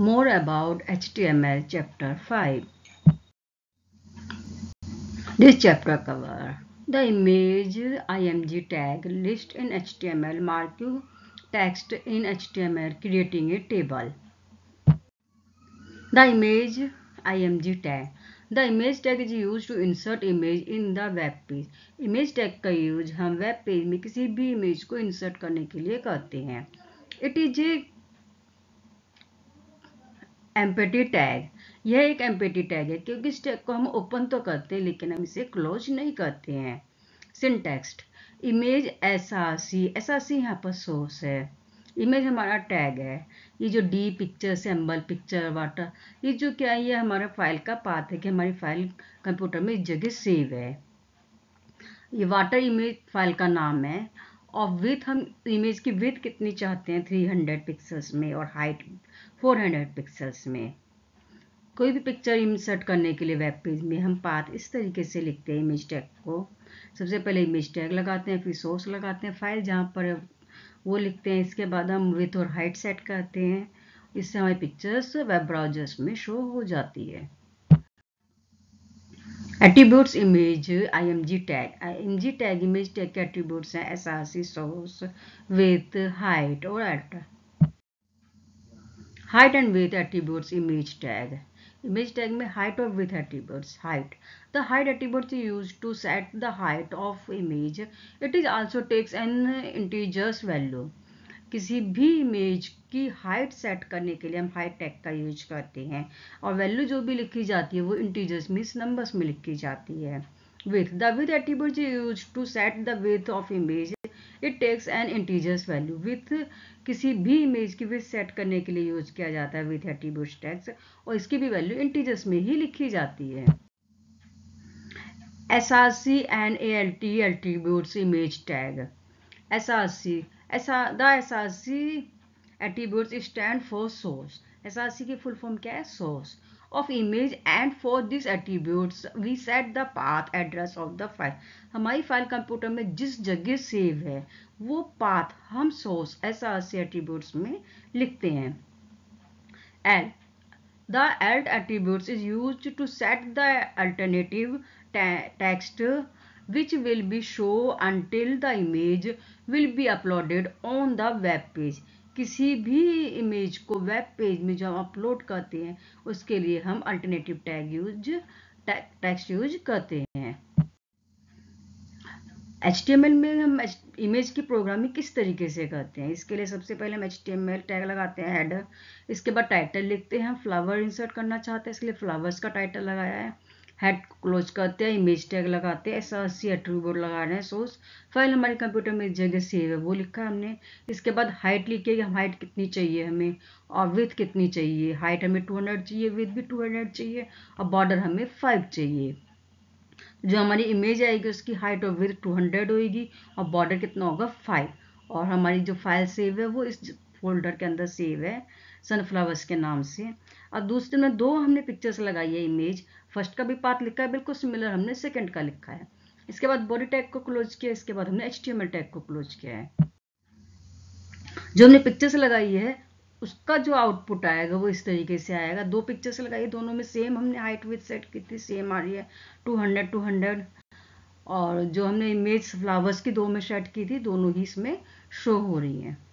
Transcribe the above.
more about HTML chapter 5. This chapter cover the image img tag list in HTML markup text in HTML creating a table. The image img tag The image tag is used to insert image in the web page. Image tag ka use hum web page mein kisi bhi image ko insert karne ke liye karte hain it is a empty tag यह एक empty tag है क्योंकि इस tag को हम open तो करते हैं लेकिन हम इसे क्लोज नहीं करते हैं syntax image S R C S R C यहाँ पर सोर्स है इमेज हमारा टैग है ये जो the picture sample picture water ये जो क्या है ये हमारा फाइल का पाथ है कि हमारी फाइल कंप्यूटर में इस जगह सेव है ये वाटर इमेज फाइल का नाम है और विथ हम इमेज की विथ कितनी चाहते हैं 300 पिक्सल्स में और हाइट 400 पिक्सल्स में कोई भी पिक्चर इंसर्ट करने के लिए वेब पेज में हम पाथ इस तरीके से लिखते हैं इमेज टैग को सबसे पहले इमेज टैग लगाते हैं फिर सोर्स लगाते हैं फाइल जहाँ पर वो लिखते हैं इसके बाद हम विथ और हाइट सेट करते हैं इससे हमारी पिक्चर्स वेब ब्राउजर्स में शो हो जाती है attributes image IMG tag G tag image tag के एट्रीब्यूट्स हैं S R C source width height और at height and width attributes image tag image tag में हाइट और width attributes height the height attributes use to set the height of image it is also takes an integers value किसी भी image की height set करने के लिए हम height tag का यूज करते हैं और वैल्यू जो भी लिखी जाती है वो इंटीजर्स मीन्स नंबर्स में लिखी जाती है width the width attribute use to set the width of image it takes an integers value width किसी भी इमेज की विथ सेट करने के लिए यूज किया जाता है विथ attribute टैक्स और इसकी भी वैल्यू इंटीजर्स में ही लिखी जाती है S R C and A L T एल्टीब्यूट्स image tag S R सी ऐसा the एसासी attributes stand for source एसासी की फुल फॉर्म क्या है source of image and for this attributes we set the path address of the file हमारी file computer में जिस जगह save है वो पाथ हम सोर्स एसासी एट्रीब्यूट्स में लिखते हैं L the alt attributes is use to set the alternative text which will be show until the image will be uploaded on the web page किसी भी इमेज को वेब पेज में जो हम अपलोड करते हैं उसके लिए हम alternative tag use text use करते हैं एच में हम इमेज की प्रोग्रामिंग किस तरीके से करते हैं इसके लिए सबसे पहले हम एच टैग लगाते हैं हेडर इसके बाद टाइटल लिखते हैं हम फ्लावर इंसर्ट करना चाहते हैं इसलिए फ्लावर्स का टाइटल लगाया है हेड क्लोज करते हैं इमेज टैग लगाते हैं ऐसा सी एट्रीब्यूट लगा रहे हैं सोर्स फाइल हमारे कंप्यूटर में जगह सेव है वो लिखा है हमने इसके बाद हाइट लिखी है कि हम हाइट कितनी चाहिए हमें और विथ कितनी चाहिए हाइट हमें टू हंड्रेड चाहिए विथ भी टू हंड्रेड चाहिए और बॉर्डर हमें फाइव चाहिए जो हमारी इमेज आएगी उसकी हाइट और विथ टू हंड्रेड होगी और बॉर्डर कितना होगा फाइव और हमारी जो फाइल सेव है वो इस फोल्डर के अंदर सेव है सनफ्लावर्स के नाम से अब दूसरे में दो हमने पिक्चर्स लगाई है इमेज फर्स्ट का भी पार्ट लिखा है बिल्कुल सिमिलर हमने सेकेंड का लिखा है इसके बाद बॉडी टैग को क्लोज किया इसके बाद हमने एच टैग को क्लोज किया है जो हमने पिक्चर्स लगाई है उसका जो आउटपुट आएगा वो इस तरीके से आएगा दो पिक्चर्स है दोनों में सेम हमने हाइट विथ सेट की थी सेम आ रही है टू हंड्रेड टू हंड्रेड और जो हमने इमेज फ्लावर्स की दो में सेट की थी दोनों ही इसमें शो हो रही हैं